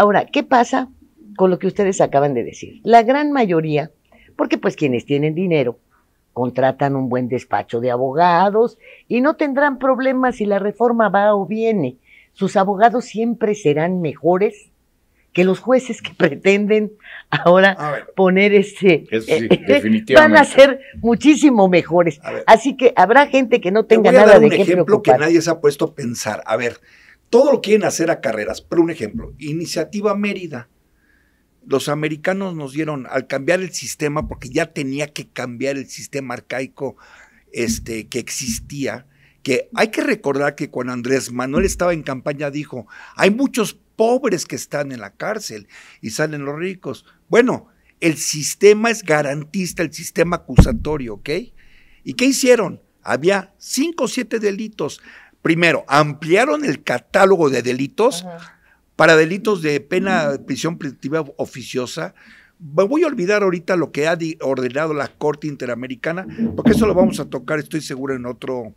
Ahora, ¿qué pasa con lo que ustedes acaban de decir? La gran mayoría, porque pues quienes tienen dinero, contratan un buen despacho de abogados y no tendrán problemas si la reforma va o viene. Sus abogados siempre serán mejores que los jueces que pretenden ahora poner este sí, definitivamente. Eh, van a ser muchísimo mejores. Así que habrá gente que no tenga nada voy a nada dar un ejemplo que nadie se ha puesto a pensar. A ver, todo lo quieren hacer a carreras. Pero un ejemplo, Iniciativa Mérida. Los americanos nos dieron, al cambiar el sistema, porque ya tenía que cambiar el sistema arcaico este, que existía, que hay que recordar que cuando Andrés Manuel estaba en campaña dijo, hay muchos pobres que están en la cárcel y salen los ricos. Bueno, el sistema es garantista, el sistema acusatorio, ¿ok? ¿Y qué hicieron? Había cinco o siete delitos primero, ampliaron el catálogo de delitos para delitos de pena de prisión preventiva oficiosa. Me voy a olvidar ahorita lo que ha ordenado la Corte Interamericana, porque eso lo vamos a tocar, estoy seguro, en otro,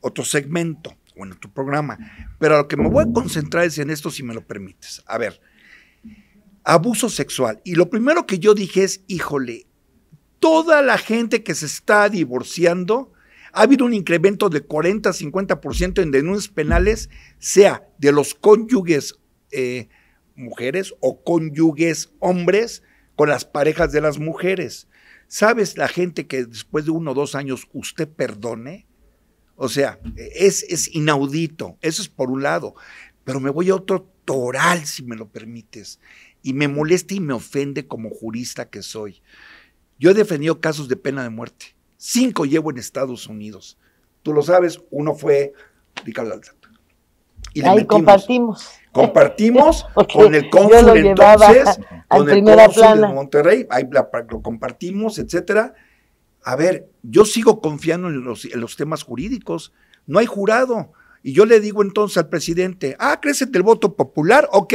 otro segmento o en otro programa. Pero lo que me voy a concentrar es en esto, si me lo permites. A ver, abuso sexual. Y lo primero que yo dije es, híjole, toda la gente que se está divorciando ha habido un incremento de 40-50% en denuncias penales, sea de los cónyuges eh, mujeres o cónyuges hombres con las parejas de las mujeres. ¿Sabes la gente que después de uno o dos años usted perdone? O sea, es, es inaudito. Eso es por un lado. Pero me voy a otro toral, si me lo permites. Y me molesta y me ofende como jurista que soy. Yo he defendido casos de pena de muerte. Cinco llevo en Estados Unidos. Tú lo sabes, uno fue Ricardo Y le Ahí compartimos. Compartimos con el cónsul entonces, con el cónsul de Monterrey, ahí lo compartimos, etcétera. A ver, yo sigo confiando en los, temas jurídicos. No hay jurado. Y yo le digo entonces al presidente, ah, crece el voto popular, ok,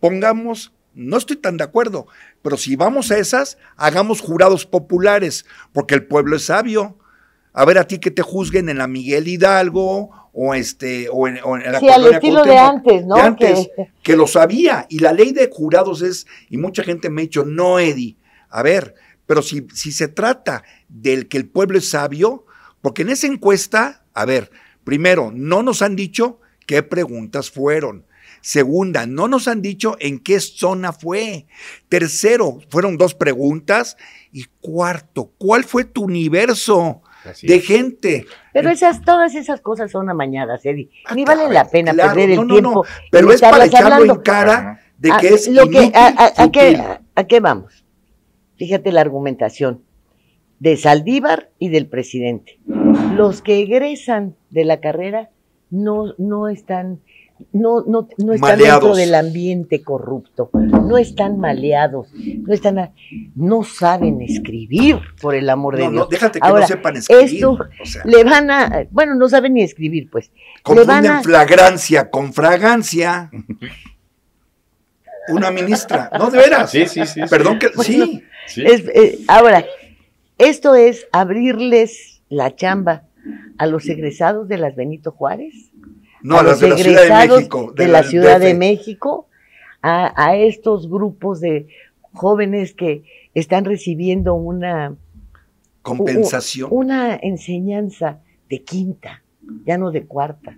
pongamos no estoy tan de acuerdo, pero si vamos a esas, hagamos jurados populares, porque el pueblo es sabio. A ver a ti que te juzguen en la Miguel Hidalgo o este o en, la sí, al estilo de antes, ¿no? antes, que... lo sabía y la ley de jurados es y mucha gente me ha dicho, "No, Eddie, a ver, pero si si se trata del que el pueblo es sabio, porque en esa encuesta, a ver, primero no nos han dicho qué preguntas fueron. Segunda, no nos han dicho en qué zona fue. Tercero, fueron dos preguntas. Y cuarto, ¿cuál fue tu universo de gente? Pero esas, todas esas cosas son amañadas, Eddie. Ah, ni vale la pena perder el tiempo. pero es para echarlo en cara de ah, que es lo que, a, qué, vamos? Fíjate la argumentación de Saldívar y del presidente. Los que egresan de la carrera no, no están no, no, no están dentro del ambiente corrupto, no están maleados, no están, no saben escribir, por el amor de Dios. No, déjate que no sepan escribir. le van a, bueno, no saben ni escribir, pues. Confunden flagrancia con fragancia. Una ministra, no de veras. Sí, sí, sí. Perdón que sí. Eh, ahora, esto es abrirles la chamba a los egresados de las Benito Juárez no, a los, de la Ciudad de México, de, la, Ciudad de México, a, estos grupos de jóvenes que están recibiendo una compensación, una enseñanza de quinta, ya no de cuarta,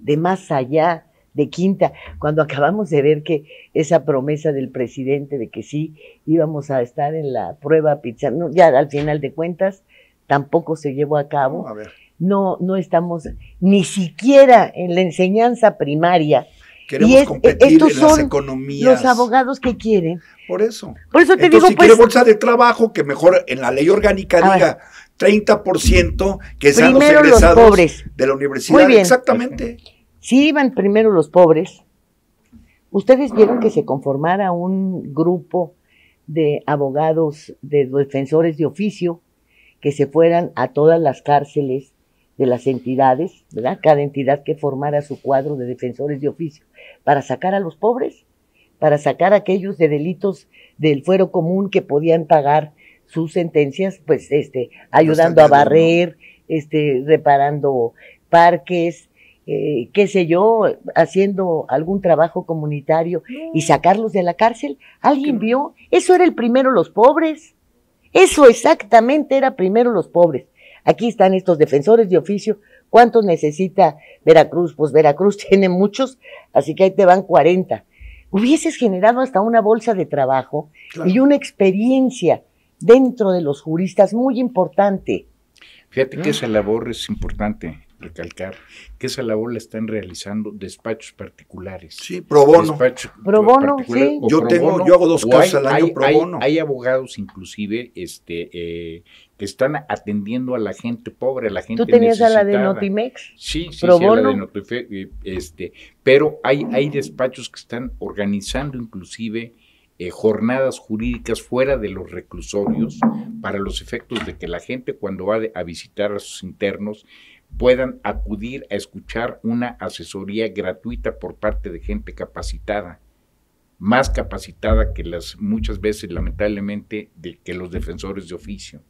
de más allá de quinta, cuando acabamos de ver que esa promesa del presidente de que sí íbamos a estar en la prueba pizza, ya al final de cuentas tampoco se llevó a cabo. a ver no, no estamos ni siquiera en la enseñanza primaria. Queremos competir eh, en las son economías. Los abogados que quieren. Por eso. Por eso te Entonces, digo, si pues, quiere bolsa de trabajo, que mejor en la ley orgánica diga 30% que sean los egresados de la universidad. Muy bien. Exactamente. Si iban primero los pobres, ustedes vieron que se conformara un grupo de abogados, de defensores de oficio, que se fueran a todas las cárceles de las entidades, ¿verdad? Cada entidad que formara su cuadro de defensores de oficio para sacar a los pobres, para sacar a aquellos de delitos del fuero común que podían pagar sus sentencias, pues este, ayudando a barrer, este, reparando parques, eh, qué sé yo, haciendo algún trabajo comunitario y sacarlos de la cárcel. ¿Alguien vio? Eso era el primero los pobres. Eso exactamente era primero los pobres. Aquí están estos defensores de oficio. ¿Cuántos necesita Veracruz? Pues Veracruz tiene muchos, así que ahí te van 40. Hubieses generado hasta una bolsa de trabajo y una experiencia dentro de los juristas muy importante. Fíjate que ah. esa labor es importante recalcar que esa labor la están realizando despachos particulares. Sí, pro bono. sí. Yo, tengo, yo hago dos casos al año pro bono. Hay, abogados inclusive este, eh, que están atendiendo a la gente pobre, a la gente ¿Tú tenías a la de Notimex? Sí, sí, sí A la de Notimex. Eh, este, pero hay, ah. hay despachos que están organizando inclusive... Eh, jornadas jurídicas fuera de los reclusorios para los efectos de que la gente cuando va a visitar a sus internos puedan acudir a escuchar una asesoría gratuita por parte de gente capacitada, más capacitada que las muchas veces lamentablemente de que los defensores de oficio.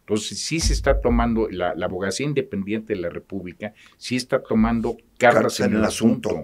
Entonces, sí se está tomando, la, abogacía independiente de la República, sí está tomando cargas en el asunto.